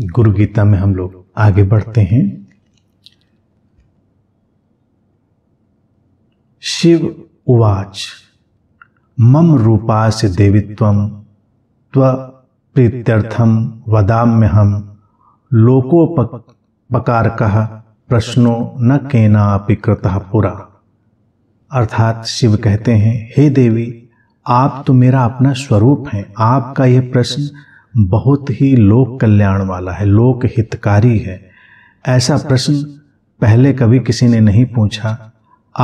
गुरु गीता में हम लोग आगे बढ़ते हैं शिव उवाच मम रूपा से देवित्वम त्व प्रीत्यर्थम हम लोकोपकार कह प्रश्नो न केनापि कृत पुरा अर्थात शिव कहते हैं हे देवी आप तो मेरा अपना स्वरूप हैं आपका यह प्रश्न बहुत ही लोक कल्याण वाला है लोक हितकारी है ऐसा प्रश्न पहले कभी किसी ने नहीं पूछा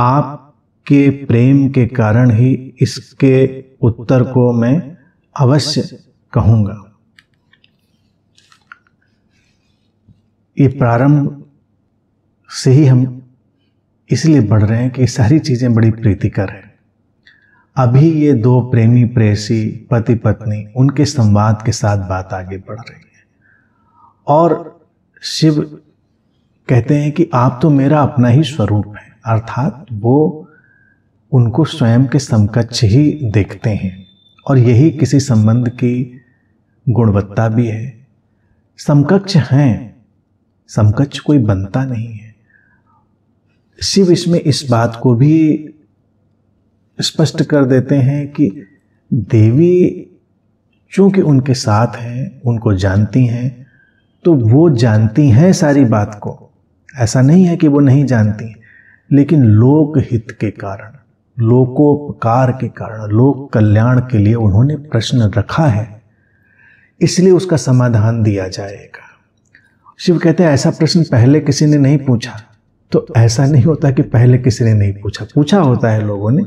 आपके प्रेम के कारण ही इसके उत्तर को मैं अवश्य कहूंगा ये प्रारंभ से ही हम इसलिए बढ़ रहे हैं कि सारी चीज़ें बड़ी प्रीतिकर है अभी ये दो प्रेमी प्रेसी पति पत्नी उनके संवाद के साथ बात आगे बढ़ रही है और शिव कहते हैं कि आप तो मेरा अपना ही स्वरूप है अर्थात वो उनको स्वयं के समकक्ष ही देखते हैं और यही किसी संबंध की गुणवत्ता भी है समकक्ष हैं समकक्ष कोई बनता नहीं है शिव इसमें इस बात को भी स्पष्ट कर देते हैं कि देवी चूंकि उनके साथ हैं उनको जानती हैं तो वो जानती हैं सारी बात को ऐसा नहीं है कि वो नहीं जानती लेकिन लोकहित के कारण लोकोपकार के कारण लोक कल्याण के लिए उन्होंने प्रश्न रखा है इसलिए उसका समाधान दिया जाएगा शिव कहते हैं ऐसा प्रश्न पहले किसी ने नहीं पूछा तो ऐसा नहीं होता कि पहले किसी ने नहीं पूछा पूछा होता है लोगों ने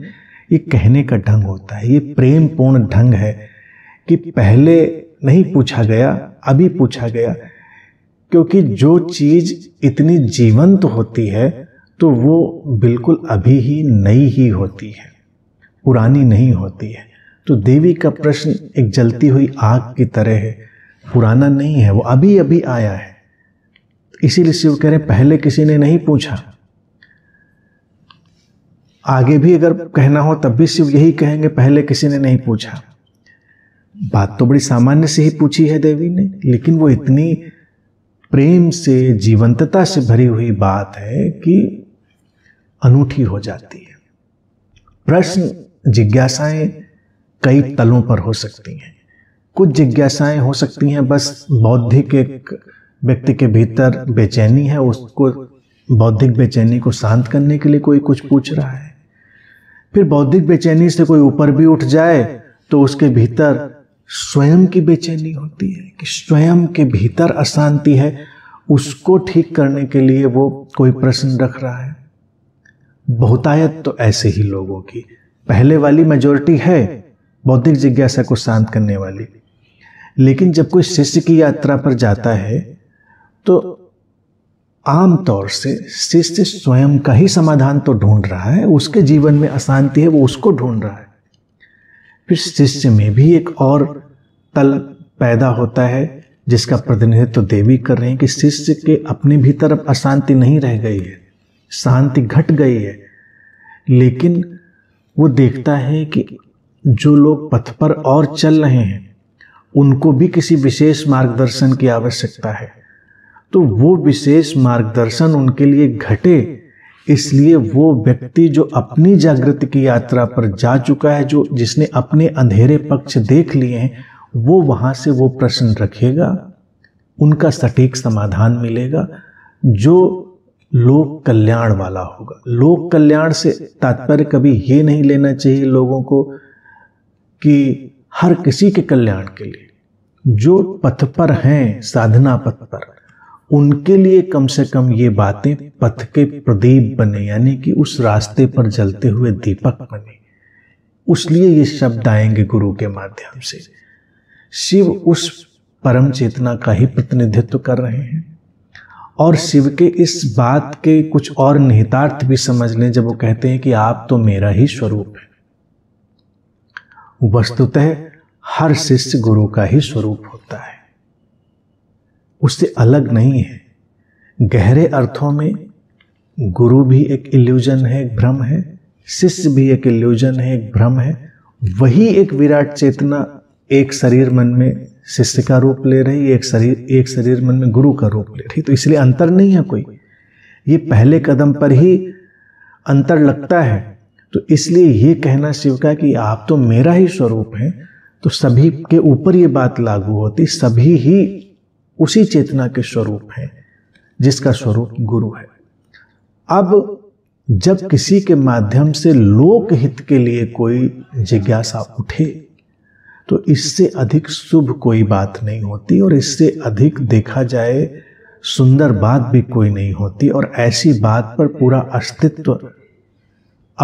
ये कहने का ढंग होता है ये प्रेम पूर्ण ढंग है कि पहले नहीं पूछा गया अभी पूछा गया क्योंकि जो चीज इतनी जीवंत होती है तो वो बिल्कुल अभी ही नई ही होती है पुरानी नहीं होती है तो देवी का प्रश्न एक जलती हुई आग की तरह है पुराना नहीं है वो अभी अभी आया है इसीलिए शिव कह रहे पहले किसी ने नहीं पूछा आगे भी अगर कहना हो तब भी शिव यही कहेंगे पहले किसी ने नहीं पूछा बात तो बड़ी सामान्य से ही पूछी है देवी ने लेकिन वो इतनी प्रेम से जीवंतता से भरी हुई बात है कि अनूठी हो जाती है प्रश्न जिज्ञासाएं कई तलों पर हो सकती हैं कुछ जिज्ञासाएं हो सकती हैं बस बौद्धिक एक व्यक्ति के भीतर बेचैनी है उसको बौद्धिक बेचैनी को शांत करने के लिए कोई कुछ पूछ रहा है फिर बौद्धिक बेचैनी से कोई ऊपर भी उठ जाए तो उसके भीतर स्वयं की बेचैनी होती है कि स्वयं के भीतर अशांति है उसको ठीक करने के लिए वो कोई प्रश्न रख रहा है बहुतायत तो ऐसे ही लोगों की पहले वाली मेजोरिटी है बौद्धिक जिज्ञासा को शांत करने वाली लेकिन जब कोई शिष्य की यात्रा पर जाता है तो आमतौर से शिष्य स्वयं का ही समाधान तो ढूंढ रहा है उसके जीवन में अशांति है वो उसको ढूंढ रहा है फिर शिष्य में भी एक और तल पैदा होता है जिसका प्रतिनिधित्व तो देवी कर रहे हैं कि शिष्य के अपने भीतर अब अशांति नहीं रह गई है शांति घट गई है लेकिन वो देखता है कि जो लोग पथ पर और चल रहे हैं उनको भी किसी विशेष मार्गदर्शन की आवश्यकता है तो वो विशेष मार्गदर्शन उनके लिए घटे इसलिए वो व्यक्ति जो अपनी जागृति की यात्रा पर जा चुका है जो जिसने अपने अंधेरे पक्ष देख लिए हैं वो वहाँ से वो प्रश्न रखेगा उनका सटीक समाधान मिलेगा जो लोक कल्याण वाला होगा लोक कल्याण से तात्पर्य कभी ये नहीं लेना चाहिए लोगों को कि हर किसी के कल्याण के लिए जो पथ पर हैं साधना पथ पर उनके लिए कम से कम ये बातें पथ के प्रदीप बने यानी कि उस रास्ते पर जलते हुए दीपक बने उसलिए ये शब्द आएंगे गुरु के माध्यम से शिव उस परम चेतना का ही प्रतिनिधित्व कर रहे हैं और शिव के इस बात के कुछ और निहितार्थ भी समझ लें जब वो कहते हैं कि आप तो मेरा ही स्वरूप है वस्तुतः हर शिष्य गुरु का ही स्वरूप होता है उससे अलग नहीं है गहरे अर्थों में गुरु भी एक इल्यूजन है एक भ्रम है शिष्य भी एक इल्यूजन है एक भ्रम है वही एक विराट चेतना एक शरीर मन में शिष्य का रूप ले रही एक शरीर एक शरीर मन में गुरु का रूप ले रही तो इसलिए अंतर नहीं है कोई ये पहले कदम पर ही अंतर लगता है तो इसलिए ये कहना शिव का कि आप तो मेरा ही स्वरूप है तो सभी के ऊपर ये बात लागू होती सभी ही उसी चेतना के स्वरूप हैं जिसका स्वरूप गुरु है अब जब किसी के माध्यम से लोक हित के लिए कोई जिज्ञासा उठे तो इससे अधिक शुभ कोई बात नहीं होती और इससे अधिक देखा जाए सुंदर बात भी कोई नहीं होती और ऐसी बात पर पूरा अस्तित्व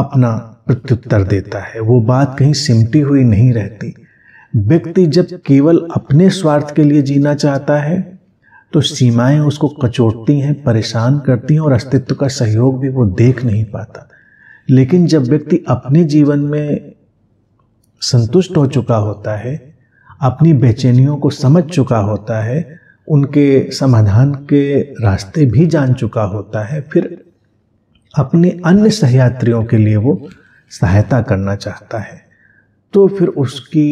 अपना प्रत्युत्तर देता है वो बात कहीं सिमटी हुई नहीं रहती व्यक्ति जब केवल अपने स्वार्थ के लिए जीना चाहता है तो सीमाएं उसको कचोटती हैं परेशान करती हैं और अस्तित्व का सहयोग भी वो देख नहीं पाता लेकिन जब व्यक्ति अपने जीवन में संतुष्ट हो चुका होता है अपनी बेचैनियों को समझ चुका होता है उनके समाधान के रास्ते भी जान चुका होता है फिर अपने अन्य सहयात्रियों के लिए वो सहायता करना चाहता है तो फिर उसकी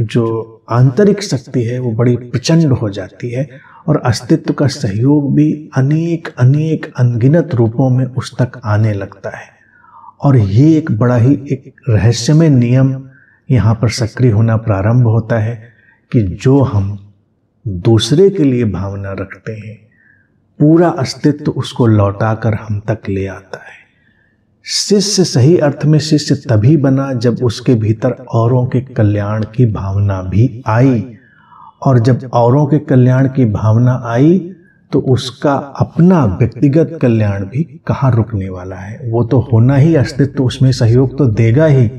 जो आंतरिक शक्ति है वो बड़ी प्रचंड हो जाती है और अस्तित्व का सहयोग भी अनेक अनेक अनगिनत रूपों में उस तक आने लगता है और ये एक बड़ा ही एक रहस्यमय नियम यहाँ पर सक्रिय होना प्रारंभ होता है कि जो हम दूसरे के लिए भावना रखते हैं पूरा अस्तित्व उसको लौटाकर हम तक ले आता है शिष्य सही अर्थ में शिष्य तभी बना जब उसके भीतर औरों के कल्याण की भावना भी आई और जब औरों के कल्याण की भावना आई तो उसका अपना व्यक्तिगत कल्याण भी कहाँ रुकने वाला है वो तो होना ही अस्तित्व तो उसमें सहयोग तो देगा ही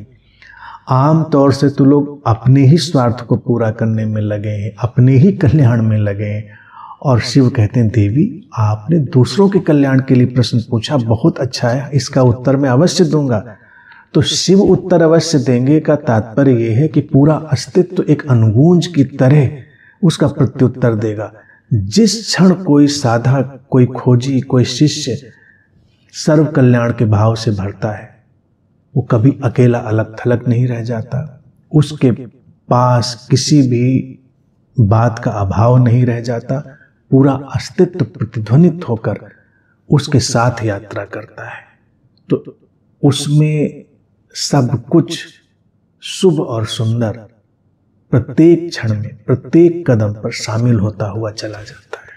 आम तौर से तो लोग अपने ही स्वार्थ को पूरा करने में लगे हैं अपने ही कल्याण में लगे हैं और शिव कहते हैं देवी आपने दूसरों के कल्याण के लिए प्रश्न पूछा बहुत अच्छा है इसका उत्तर मैं अवश्य दूंगा तो शिव उत्तर अवश्य देंगे का तात्पर्य यह है कि पूरा अस्तित्व एक अनुगूंज की तरह उसका प्रत्युत्तर देगा जिस क्षण कोई साधक कोई खोजी कोई शिष्य सर्व कल्याण के भाव से भरता है वो कभी अकेला अलग थलग नहीं रह जाता उसके पास किसी भी बात का अभाव नहीं रह जाता पूरा अस्तित्व प्रतिध्वनित होकर उसके साथ यात्रा करता है तो उसमें सब कुछ शुभ और सुंदर प्रत्येक क्षण में प्रत्येक कदम पर शामिल होता हुआ चला जाता है